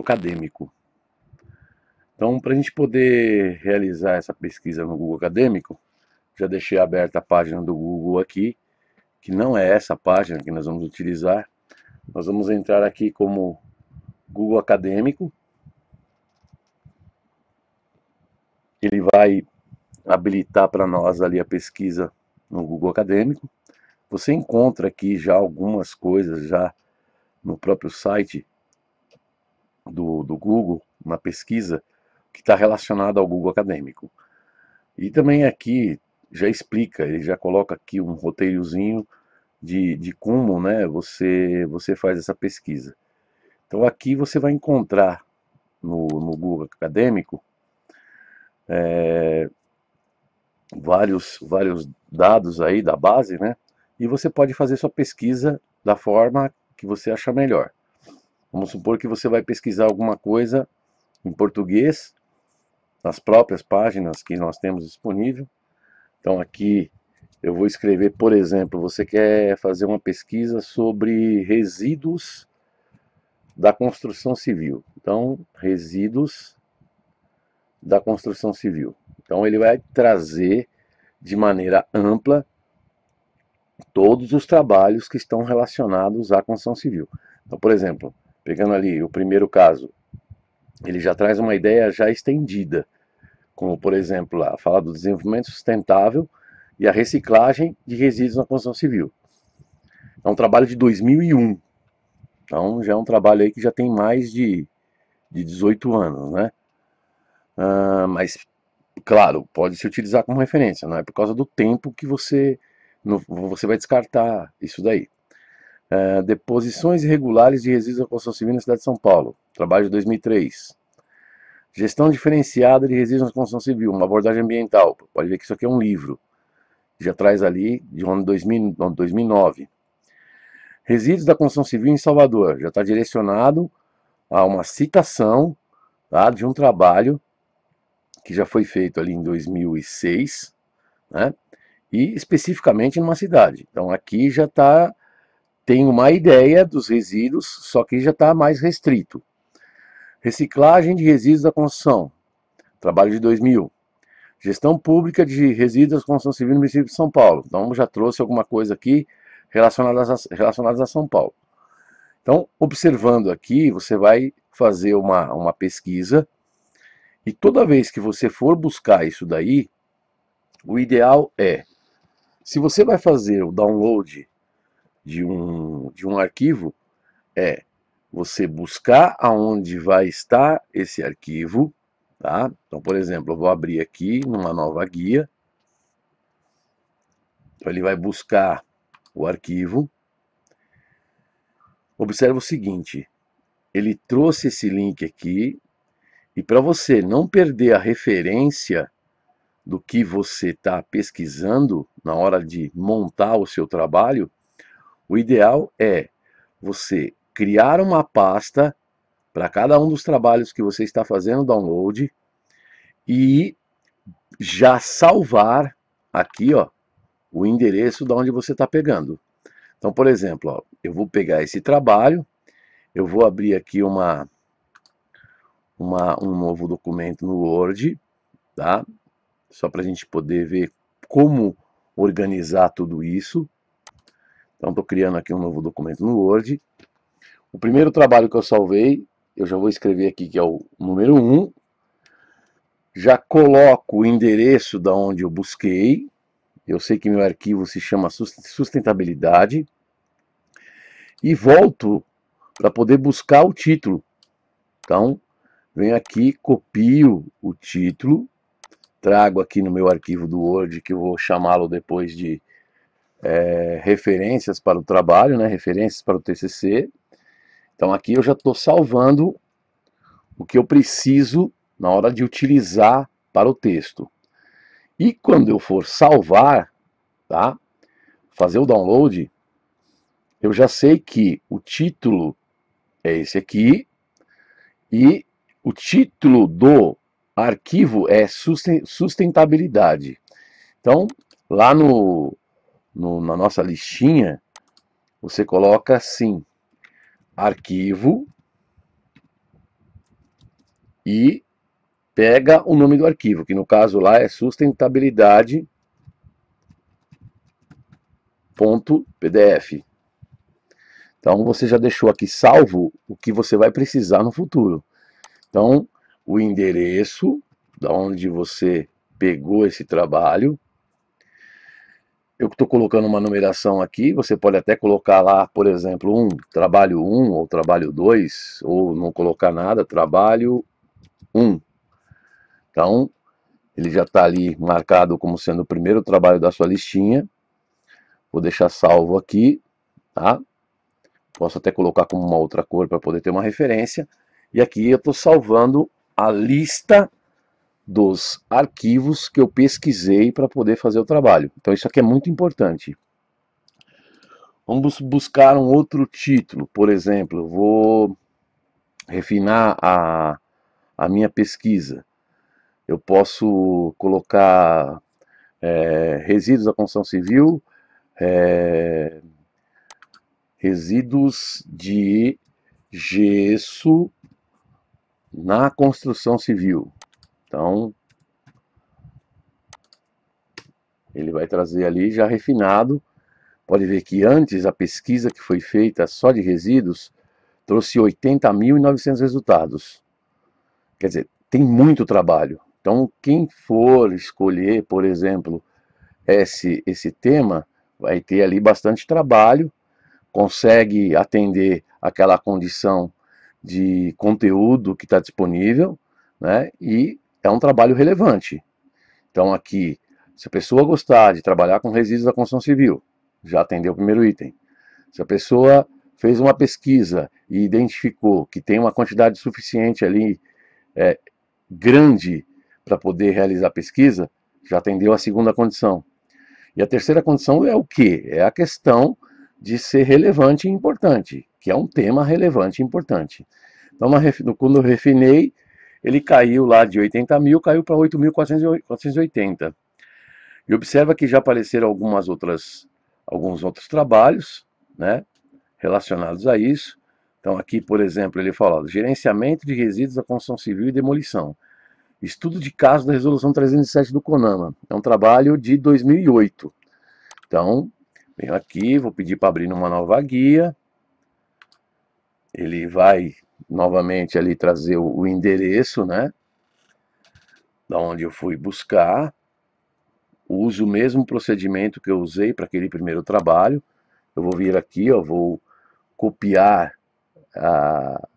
acadêmico. Então, para a gente poder realizar essa pesquisa no Google Acadêmico, já deixei aberta a página do Google aqui, que não é essa página que nós vamos utilizar. Nós vamos entrar aqui como Google Acadêmico. Ele vai habilitar para nós ali a pesquisa no Google Acadêmico. Você encontra aqui já algumas coisas já no próprio site do, do Google na pesquisa que está relacionada ao Google Acadêmico. E também aqui já explica, ele já coloca aqui um roteirozinho de, de como né, você, você faz essa pesquisa. Então aqui você vai encontrar no, no Google Acadêmico é, vários, vários dados aí da base, né? E você pode fazer sua pesquisa da forma que você achar melhor. Vamos supor que você vai pesquisar alguma coisa em português, nas próprias páginas que nós temos disponível. Então aqui eu vou escrever, por exemplo, você quer fazer uma pesquisa sobre resíduos da construção civil. Então, resíduos da construção civil. Então ele vai trazer de maneira ampla todos os trabalhos que estão relacionados à construção civil. Então, por exemplo, Pegando ali o primeiro caso, ele já traz uma ideia já estendida, como por exemplo, lá, fala do desenvolvimento sustentável e a reciclagem de resíduos na construção civil. É um trabalho de 2001, então já é um trabalho aí que já tem mais de, de 18 anos, né? Ah, mas, claro, pode se utilizar como referência, não é por causa do tempo que você, no, você vai descartar isso daí é, Deposições irregulares de resíduos da construção civil na cidade de São Paulo, trabalho de 2003. Gestão diferenciada de resíduos na construção civil, uma abordagem ambiental. Pode ver que isso aqui é um livro, já traz ali de ano 2000, 2009. Resíduos da construção civil em Salvador, já está direcionado a uma citação tá, de um trabalho que já foi feito ali em 2006, né, e especificamente numa cidade. Então aqui já está tem uma ideia dos resíduos, só que já está mais restrito. Reciclagem de resíduos da construção, trabalho de 2000. Gestão pública de resíduos da construção civil no município de São Paulo. Então já trouxe alguma coisa aqui relacionada a, relacionada a São Paulo. Então, observando aqui, você vai fazer uma, uma pesquisa e toda vez que você for buscar isso daí, o ideal é, se você vai fazer o download de um, de um arquivo é você buscar aonde vai estar esse arquivo, tá? Então, por exemplo, eu vou abrir aqui numa nova guia. Então, ele vai buscar o arquivo. Observe o seguinte, ele trouxe esse link aqui e para você não perder a referência do que você está pesquisando na hora de montar o seu trabalho, o ideal é você criar uma pasta para cada um dos trabalhos que você está fazendo download e já salvar aqui, ó, o endereço de onde você está pegando. Então, por exemplo, ó, eu vou pegar esse trabalho, eu vou abrir aqui uma, uma um novo documento no Word, tá? Só para a gente poder ver como organizar tudo isso. Então estou criando aqui um novo documento no Word. O primeiro trabalho que eu salvei, eu já vou escrever aqui que é o número 1. Já coloco o endereço da onde eu busquei. Eu sei que meu arquivo se chama sustentabilidade. E volto para poder buscar o título. Então, venho aqui, copio o título, trago aqui no meu arquivo do Word, que eu vou chamá-lo depois de é, referências para o trabalho, né, referências para o TCC. Então aqui eu já estou salvando o que eu preciso na hora de utilizar para o texto. E quando eu for salvar, tá? fazer o download, eu já sei que o título é esse aqui e o título do arquivo é sustentabilidade. Então, lá no no, na nossa listinha, você coloca assim, arquivo e pega o nome do arquivo, que no caso lá é sustentabilidade.pdf. Então você já deixou aqui salvo o que você vai precisar no futuro. Então, o endereço da onde você pegou esse trabalho, eu estou colocando uma numeração aqui, você pode até colocar lá, por exemplo, um trabalho 1 um, ou trabalho 2, ou não colocar nada, trabalho 1. Um. Então, ele já está ali marcado como sendo o primeiro trabalho da sua listinha. Vou deixar salvo aqui, tá? Posso até colocar como uma outra cor para poder ter uma referência. E aqui eu estou salvando a lista dos arquivos que eu pesquisei para poder fazer o trabalho. Então isso aqui é muito importante. Vamos buscar um outro título, por exemplo, eu vou refinar a, a minha pesquisa. Eu posso colocar é, resíduos da construção civil, é, resíduos de gesso na construção civil. Então, ele vai trazer ali já refinado. Pode ver que antes a pesquisa que foi feita só de resíduos trouxe 80.900 resultados. Quer dizer, tem muito trabalho. Então, quem for escolher, por exemplo, esse, esse tema, vai ter ali bastante trabalho, consegue atender aquela condição de conteúdo que está disponível, né? E é um trabalho relevante. Então, aqui, se a pessoa gostar de trabalhar com resíduos da construção civil, já atendeu o primeiro item. Se a pessoa fez uma pesquisa e identificou que tem uma quantidade suficiente ali, é, grande, para poder realizar a pesquisa, já atendeu a segunda condição. E a terceira condição é o que? É a questão de ser relevante e importante, que é um tema relevante e importante. Então, quando eu refinei, ele caiu lá de 80 mil, caiu para 8.480. E observa que já apareceram algumas outras, alguns outros trabalhos né, relacionados a isso. Então, aqui, por exemplo, ele fala: gerenciamento de resíduos da construção civil e demolição. Estudo de caso da Resolução 307 do CONAMA. É um trabalho de 2008. Então, venho aqui, vou pedir para abrir uma nova guia. Ele vai novamente ali trazer o, endereço, né? Da onde eu fui buscar. Uso o mesmo procedimento que eu usei para aquele primeiro trabalho. Eu vou vir aqui, ó, vou copiar a,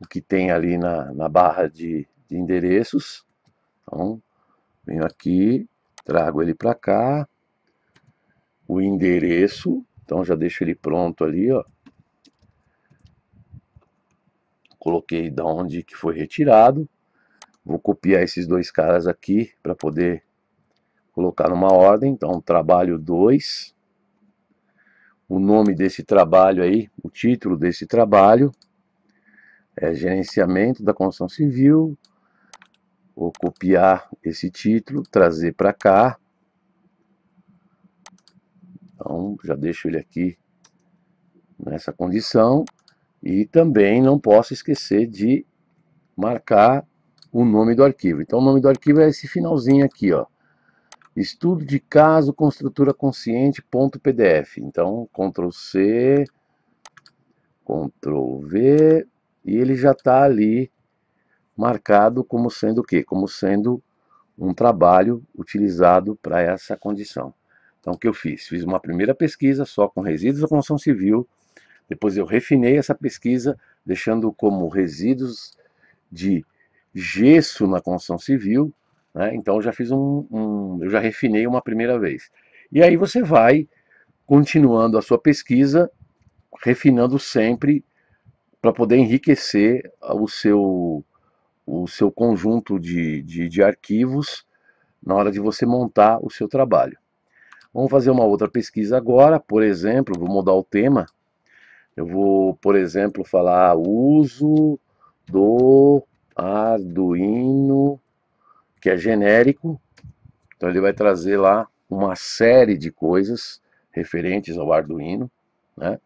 o que tem ali na, na barra de, de endereços. Então, venho aqui, trago ele para cá, o endereço, então já deixo ele pronto ali, ó. coloquei da onde que foi retirado. Vou copiar esses dois caras aqui para poder colocar numa ordem. Então, trabalho 2. O nome desse trabalho aí, o título desse trabalho é Gerenciamento da Construção Civil. Vou copiar esse título, trazer para cá. Então, já deixo ele aqui nessa condição. E também não posso esquecer de marcar o nome do arquivo. Então o nome do arquivo é esse finalzinho aqui, ó. Estudo de caso com estrutura consciente ponto PDF. Então Ctrl C, Ctrl V e ele já está ali marcado como sendo o quê? Como sendo um trabalho utilizado para essa condição. Então o que eu fiz? Fiz uma primeira pesquisa só com resíduos da construção civil depois eu refinei essa pesquisa, deixando como resíduos de gesso na construção civil. Né? Então eu já fiz um, um, eu já refinei uma primeira vez. E aí você vai continuando a sua pesquisa, refinando sempre para poder enriquecer o seu o seu conjunto de, de, de arquivos na hora de você montar o seu trabalho. Vamos fazer uma outra pesquisa agora, por exemplo, vou mudar o tema eu vou, por exemplo, falar ah, uso do Arduino, que é genérico. Então ele vai trazer lá uma série de coisas referentes ao Arduino, né?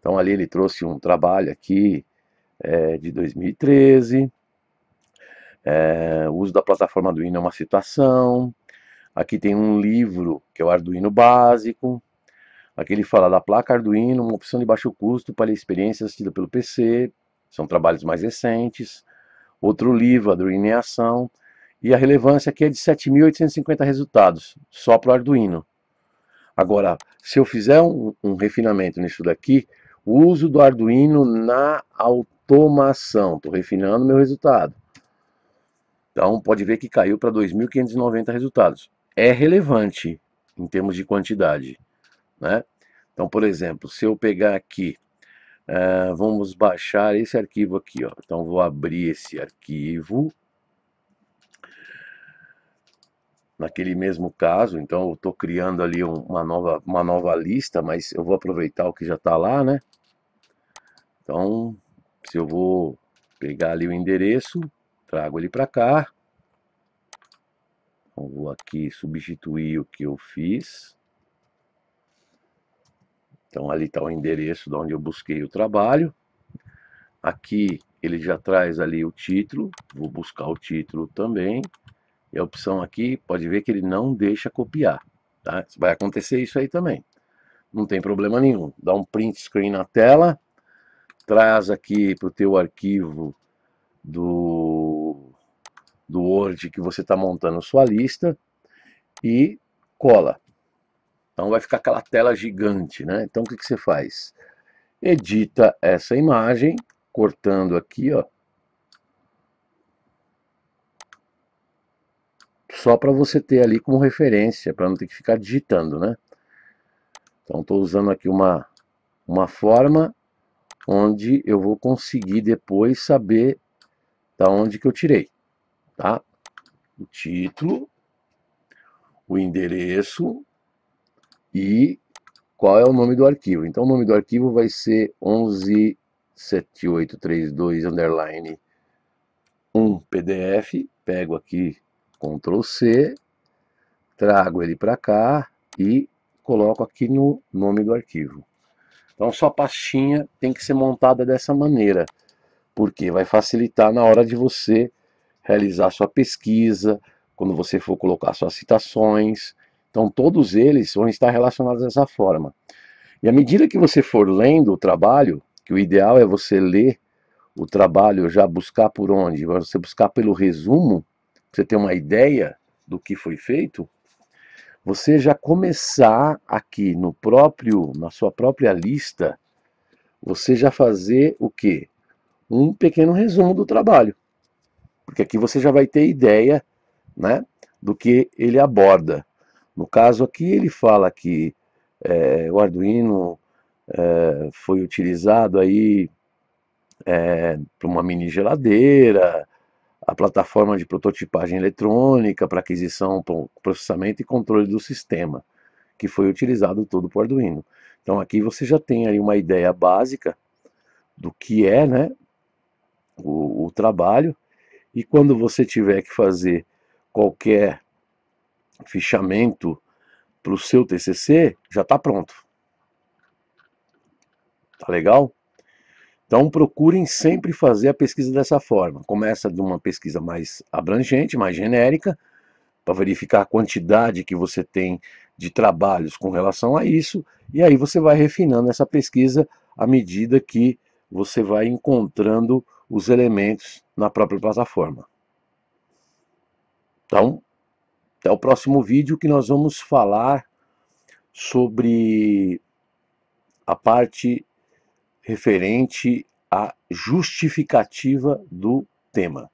Então ali ele trouxe um trabalho aqui é, de 2013, é, o uso da plataforma Arduino é uma situação, aqui tem um livro que é o Arduino básico, Aqui ele fala da placa Arduino, uma opção de baixo custo para experiência assistida pelo PC, são trabalhos mais recentes. Outro livro, Arduino em Ação, e a relevância aqui é de 7.850 resultados, só para o Arduino. Agora, se eu fizer um, um, refinamento nisso daqui, o uso do Arduino na automação, estou refinando meu resultado. Então, pode ver que caiu para 2.590 resultados. É relevante em termos de quantidade né? Então, por exemplo, se eu pegar aqui, uh, vamos baixar esse arquivo aqui, ó. Então, vou abrir esse arquivo. Naquele mesmo caso, então eu estou criando ali uma nova, uma nova lista, mas eu vou aproveitar o que já está lá, né? Então, se eu vou pegar ali o endereço, trago ele para cá. Então, vou aqui substituir o que eu fiz. Então ali está o endereço de onde eu busquei o trabalho. Aqui ele já traz ali o título, vou buscar o título também. E a opção aqui, pode ver que ele não deixa copiar, tá? Vai acontecer isso aí também. Não tem problema nenhum. Dá um print screen na tela, traz aqui para o teu arquivo do, do Word que você está montando sua lista e cola. Então vai ficar aquela tela gigante, né? Então o que, que você faz? Edita essa imagem, cortando aqui, ó. Só para você ter ali como referência, para não ter que ficar digitando, né? Então estou usando aqui uma, uma forma onde eu vou conseguir depois saber da onde que eu tirei, tá? O título, o endereço, e qual é o nome do arquivo. Então, o nome do arquivo vai ser 117832 underline 1 PDF. Pego aqui Ctrl C, trago ele para cá e coloco aqui no nome do arquivo. Então, sua pastinha tem que ser montada dessa maneira, porque vai facilitar na hora de você realizar sua pesquisa, quando você for colocar suas citações então, todos eles vão estar relacionados dessa forma. E à medida que você for lendo o trabalho, que o ideal é você ler o trabalho, já buscar por onde? Você buscar pelo resumo, você ter uma ideia do que foi feito, você já começar aqui no próprio, na sua própria lista, você já fazer o quê? Um pequeno resumo do trabalho. Porque aqui você já vai ter ideia, né, do que ele aborda. No caso aqui, ele fala que é, o Arduino é, foi utilizado aí é, para uma mini geladeira, a plataforma de prototipagem eletrônica para aquisição, processamento e controle do sistema, que foi utilizado todo o Arduino. Então aqui você já tem aí uma ideia básica do que é né, o, o trabalho, e quando você tiver que fazer qualquer fichamento para o seu TCC já está pronto. Tá legal? Então procurem sempre fazer a pesquisa dessa forma. Começa de uma pesquisa mais abrangente, mais genérica, para verificar a quantidade que você tem de trabalhos com relação a isso, e aí você vai refinando essa pesquisa à medida que você vai encontrando os elementos na própria plataforma. Então, até o próximo vídeo que nós vamos falar sobre a parte referente à justificativa do tema.